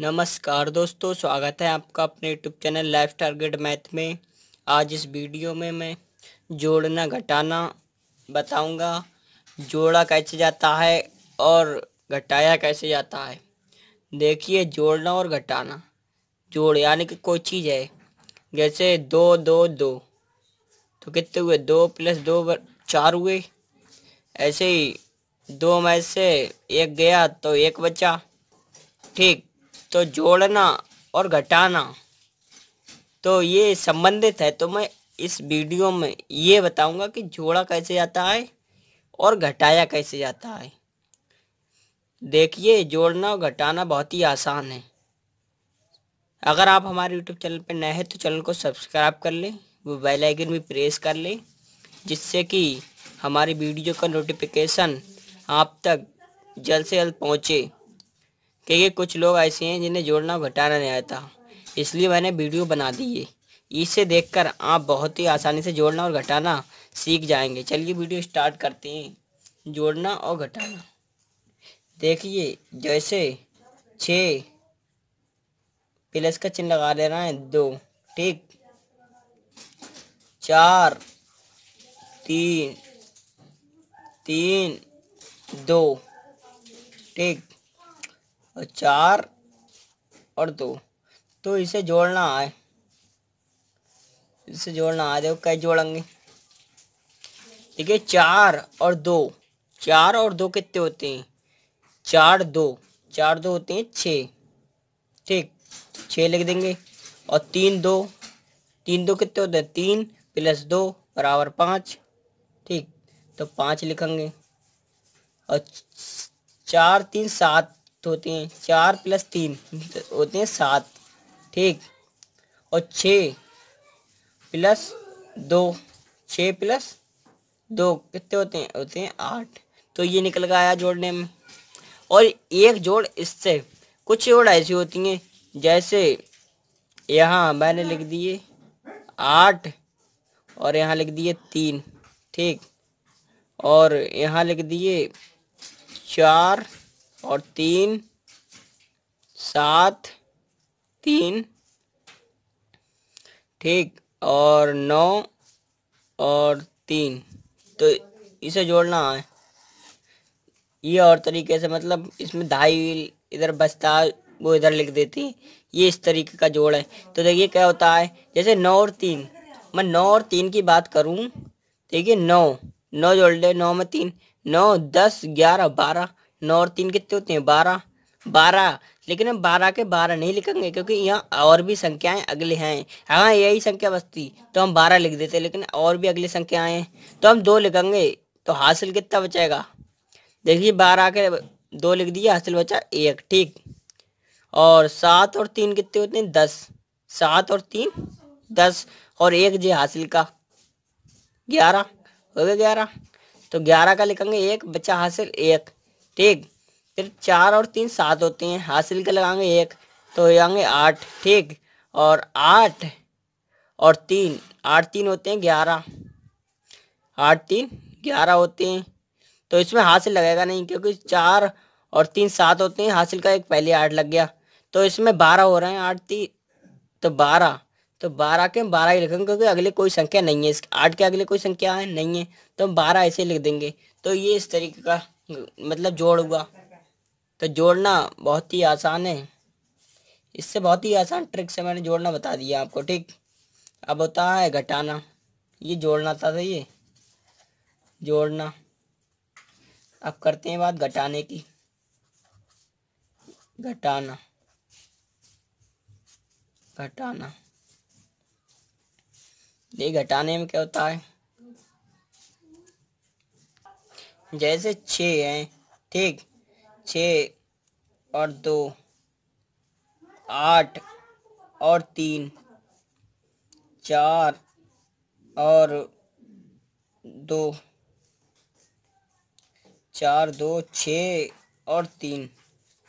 नमस्कार दोस्तों स्वागत है आपका अपने YouTube channel life target math में आज इस वीडियो में मैं जोड़ना घटाना बताऊंगा जोड़ा कैसे जाता है और घटाया कैसे जाता है देखिए जोड़ना और घटाना जोड़ यानी कि कोई चीज़ है जैसे दो दो दो तो कितने हुए दो प्लस दो चार हुए ऐसे ही दो में से एक गया तो एक बचा ठीक तो जोड़ना और घटाना तो ये संबंधित है तो मैं इस वीडियो में ये बताऊंगा कि जोड़ा कैसे जाता है और घटाया कैसे जाता है देखिए जोड़ना और घटाना बहुत ही आसान है अगर आप हमारे यूट्यूब चैनल पर नए हैं तो चैनल को सब्सक्राइब कर लें वो बेल आइकन भी प्रेस कर लें जिससे कि हमारी वीडियो का नोटिफिकेशन आप तक जल्द से जल्द पहुँचे क्योंकि कुछ लोग ऐसे हैं जिन्हें जोड़ना घटाना नहीं आता इसलिए मैंने वीडियो बना दी है इसे देखकर आप बहुत ही आसानी से जोड़ना और घटाना सीख जाएंगे चलिए वीडियो स्टार्ट करते हैं जोड़ना और घटाना देखिए जैसे छः प्लस का चिन्ह लगा लेना है दो ठीक चार तीन तीन दो ठीक और चार और दो तो इसे जोड़ना है इसे जोड़ना आ देखो कैसे जोड़ेंगे देखिए चार और दो चार और दो कितने होते हैं चार दो चार दो होते हैं छः ठीक छः लिख देंगे और तीन दो तीन दो कितने होते हैं तीन प्लस दो बराबर पाँच ठीक तो पाँच लिखेंगे और चार तीन सात तो होते हैं चार प्लस तीन होते हैं सात ठीक और छ प्लस दो छ प्लस दो कितने होते हैं होते हैं आठ तो ये निकल कर आया जोड़ने में और एक जोड़ इससे कुछ जोड़ ऐसी होती हैं जैसे यहाँ मैंने लिख दिए आठ और यहाँ लिख दिए तीन ठीक और यहाँ लिख दिए चार और तीन सात तीन ठीक और नौ और तीन तो इसे जोड़ना है ये और तरीके से मतलब इसमें ढाई इधर बचता वो इधर लिख देती ये इस तरीके का जोड़ है तो देखिए क्या होता है जैसे नौ और तीन मैं नौ और तीन की बात करूं देखिए नौ नौ जोड़ ले नौ में तीन नौ दस ग्यारह बारह नौ और तीन कितने होते हैं बारह बारह लेकिन हम बारह के बारह नहीं लिखेंगे क्योंकि यहाँ और भी संख्याएं अगले हैं हाँ यही संख्या बचती तो हम बारह लिख देते लेकिन और भी अगली संख्याएं हैं तो हम दो लिखेंगे तो हासिल कितना बचेगा देखिए बारह के दो लिख दिए हासिल बचा एक ठीक और सात और तीन कितने होते हैं दस सात और तीन दस और एक जी हासिल का ग्यारह हो गया ग्यारह तो ग्यारह का लिखेंगे एक बचा हासिल एक ठीक फिर चार और तीन सात होते हैं हासिल के लगाएंगे एक तो हो जाएंगे आठ ठीक और आठ और तीन आठ तीन होते हैं ग्यारह आठ तीन ग्यारह होते हैं तो इसमें हासिल लगेगा नहीं क्योंकि चार और तीन सात होते हैं हासिल का एक पहले आठ लग गया तो इसमें बारह हो रहे हैं आठ तीन तो बारह तो बारह के बारह ही लिखेंगे क्योंकि अगले कोई संख्या नहीं है इस आठ के अगले कोई संख्या है नहीं है तो हम बारह ऐसे लिख देंगे तो ये इस तरीके का मतलब जोड़ हुआ तो जोड़ना बहुत ही आसान है इससे बहुत ही आसान ट्रिक से मैंने जोड़ना बता दिया आपको ठीक अब होता है घटाना ये जोड़ना था, सही तो ये जोड़ना अब करते हैं बात घटाने की घटाना घटाना ये घटाने में क्या होता है जैसे छ हैं ठीक छ और दो आठ और तीन चार और दो चार दो छ और तीन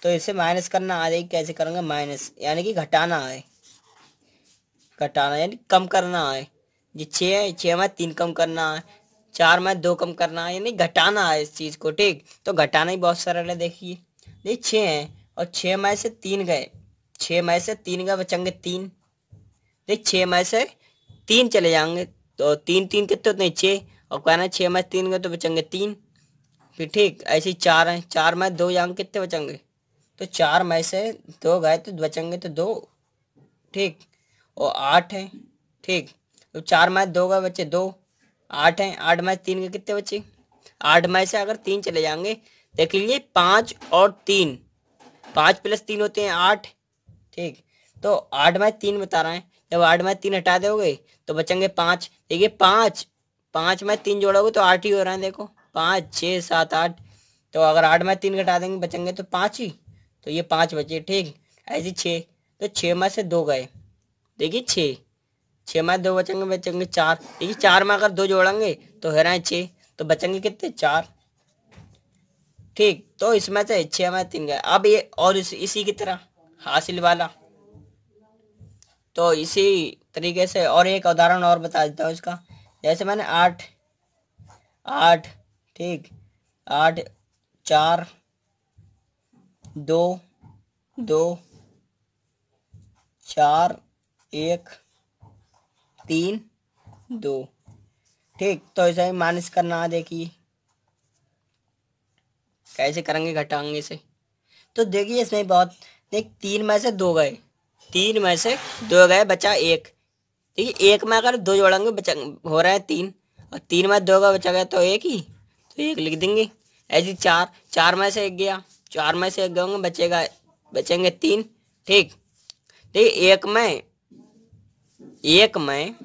तो इसे माइनस करना आ जाएगी कैसे करेंगे माइनस यानी कि घटाना है घटाना यानी कम करना है जी छः है छः में तीन कम करना है चार में दो कम करना यानी घटाना है इस चीज़ को ठीक तो घटाना ही बहुत सरल है देखिए देखिए छः हैं और छः मई से तीन गए छः मई से तीन गए बचेंगे तीन देख छः मई से तीन चले जाएंगे तो तीन तीन कितने होते हैं छः और कहना छः मई तीन गए तो बचेंगे तीन फिर ठीक ऐसे ही चार हैं चार मई दो जाएंगे कितने बचेंगे तो चार मई से दो गए तो बचेंगे तो दो ठीक और आठ है ठीक तो चार मई दो गए बच्चे दो आठ है आठ मैच तीन के कितने बचे आठ मैच से अगर तीन चले जाएंगे देख लीजिए पांच और तीन पांच प्लस तीन होते हैं आठ ठीक तो आठ मैच तीन बता रहे हैं जब आठ मैच तीन हटा दोगे तो बचेंगे पांच देखिए पांच पांच मैच तीन जोड़ोगे तो आठ ही हो रहे हैं देखो पाँच छः सात आठ तो अगर आठ मैच तीन घटा देंगे बचेंगे तो पाँच ही तो ये पांच बचे ठीक ऐसे छः तो छः मैच से दो गए देखिए छः छः माँ दो बचेंगे बचेंगे चार देखिए चार में अगर दो जोड़ेंगे तो हो रहे छः तो बचेंगे कितने चार ठीक तो इसमें से छः में तीन गए अब ये और इस, इसी की तरह हासिल वाला तो इसी तरीके से और एक उदाहरण और बता देता हूँ इसका जैसे मैंने आठ आठ ठीक आठ चार दो दो चार एक तीन दो ठीक तो इसे माइनस करना देखिए कैसे करेंगे घटाएंगे इसे तो देखिए इसमें बहुत देख तीन में से दो गए तीन में से दो गए बचा एक देखिए एक में अगर दो जोड़ेंगे बचा हो रहा है तीन और तीन में दो गए बचा गया तो एक ही तो एक लिख देंगे ऐसे चार चार में से एक गया चार में से एक गए होंगे बचेगा बचेंगे तीन ठीक ठीक एक में एक में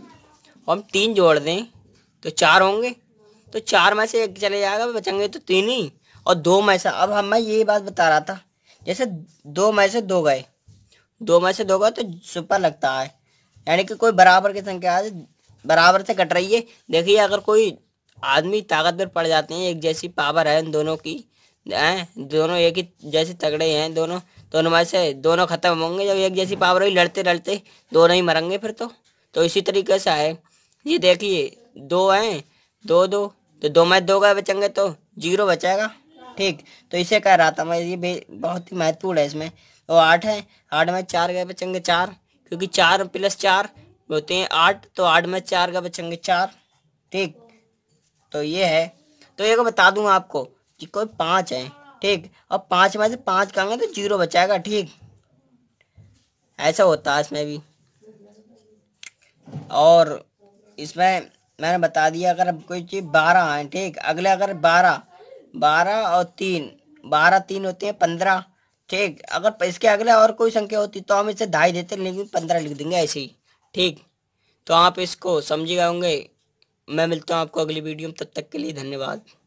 हम तीन जोड़ दें तो चार होंगे तो चार में से एक चले जाएगा बचेंगे तो तीन ही और दो में से अब हम मैं यही बात बता रहा था जैसे दो में से दो गए दो में से दो गए तो सुपर लगता है यानी कि कोई बराबर की संख्या है बराबर से कट रही है देखिए अगर कोई आदमी ताकतवर पड़ जाते हैं एक जैसी पावर है दोनों की हैं दोनों एक ही जैसे तगड़े हैं दोनों दोनों में से दोनों खत्म होंगे जब एक जैसी पावर हुई लड़ते लड़ते दोनों ही मरेंगे फिर तो तो इसी तरीके से आए ये देखिए दो आए दो दो तो दो में दो गए बचेंगे तो जीरो बचेगा ठीक तो इसे कह रहा था मैं ये बहुत ही महत्वपूर्ण है इसमें तो आठ है आठ में चार गए बचेंगे चार क्योंकि चार प्लस चार होते हैं आठ तो आठ में चार गए बचेंगे चार ठीक तो ये है तो ये को बता दूंगा आपको कि कोई पाँच है ठीक अब पाँच में से पाँच कहेंगे तो जीरो बचाएगा ठीक ऐसा होता है इसमें भी और इसमें मैंने बता दिया अगर कोई चीज़ बारह है ठीक अगले अगर बारह बारह और तीन बारह तीन होते हैं पंद्रह ठीक अगर इसके अगले और कोई संख्या होती तो हम इसे ढाई देते लेकिन पंद्रह लिख देंगे ऐसे ही ठीक तो आप इसको समझ गए होंगे मैं मिलता हूँ आपको अगली वीडियो में तब तक के लिए धन्यवाद